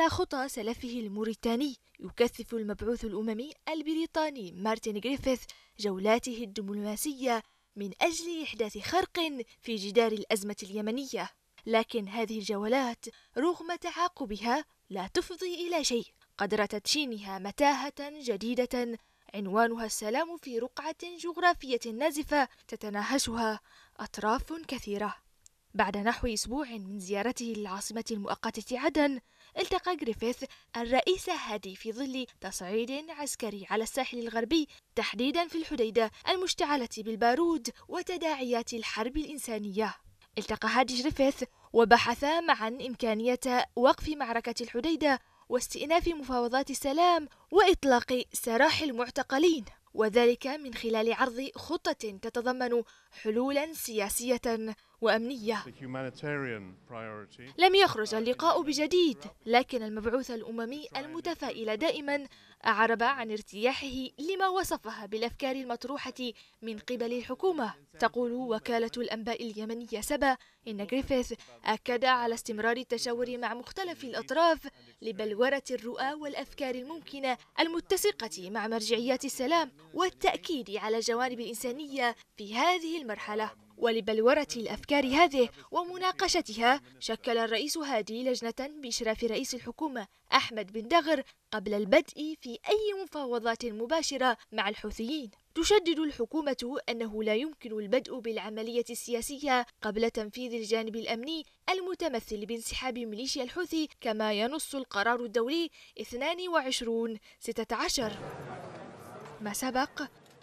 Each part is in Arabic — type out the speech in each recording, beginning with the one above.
على خطى سلفه الموريتاني يكثف المبعوث الأممي البريطاني مارتن جريفيث جولاته الدبلوماسية من أجل إحداث خرق في جدار الأزمة اليمنية لكن هذه الجولات رغم تعاقبها لا تفضي إلى شيء قدر تدشينها متاهة جديدة عنوانها السلام في رقعة جغرافية نازفة تتناهشها أطراف كثيرة بعد نحو أسبوع من زيارته للعاصمة المؤقتة عدن، التقى جريفيث الرئيس هادي في ظل تصعيد عسكري على الساحل الغربي تحديدا في الحديدة المشتعلة بالبارود وتداعيات الحرب الإنسانية. التقى هادي جريفيث وبحثا معا إمكانية وقف معركة الحديدة واستئناف مفاوضات السلام وإطلاق سراح المعتقلين. وذلك من خلال عرض خطة تتضمن حلولا سياسية وأمنية لم يخرج اللقاء بجديد لكن المبعوث الأممي المتفائل دائما أعرب عن ارتياحه لما وصفها بالأفكار المطروحة من قبل الحكومة تقول وكالة الأنباء اليمنية سبا إن جريفيث أكد على استمرار التشاور مع مختلف الأطراف لبلورة الرؤى والأفكار الممكنة المتسقة مع مرجعيات السلام والتأكيد على الجوانب الإنسانية في هذه المرحلة ولبلورة الأفكار هذه ومناقشتها شكل الرئيس هادي لجنة بإشراف رئيس الحكومة أحمد بن دغر قبل البدء في أي مفاوضات مباشرة مع الحوثيين تشدد الحكومة أنه لا يمكن البدء بالعملية السياسية قبل تنفيذ الجانب الأمني المتمثل بانسحاب ميليشيا الحوثي كما ينص القرار الدولي 22 16 ما سبق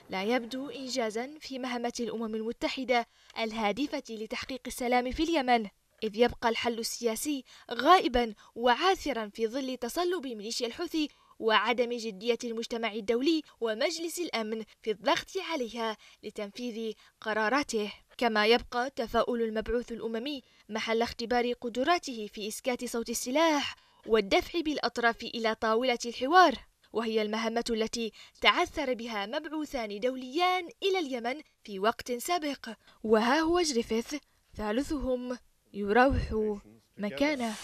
لا يبدو إنجازا في مهمة الأمم المتحدة الهادفة لتحقيق السلام في اليمن إذ يبقى الحل السياسي غائبا وعاثرا في ظل تصلب ميليشيا الحوثي وعدم جدية المجتمع الدولي ومجلس الأمن في الضغط عليها لتنفيذ قراراته كما يبقى تفاؤل المبعوث الأممي محل اختبار قدراته في إسكات صوت السلاح والدفع بالأطراف إلى طاولة الحوار وهي المهمة التي تعثر بها مبعوثان دوليان إلى اليمن في وقت سابق وها هو جريفيث ثالثهم يروح مكانه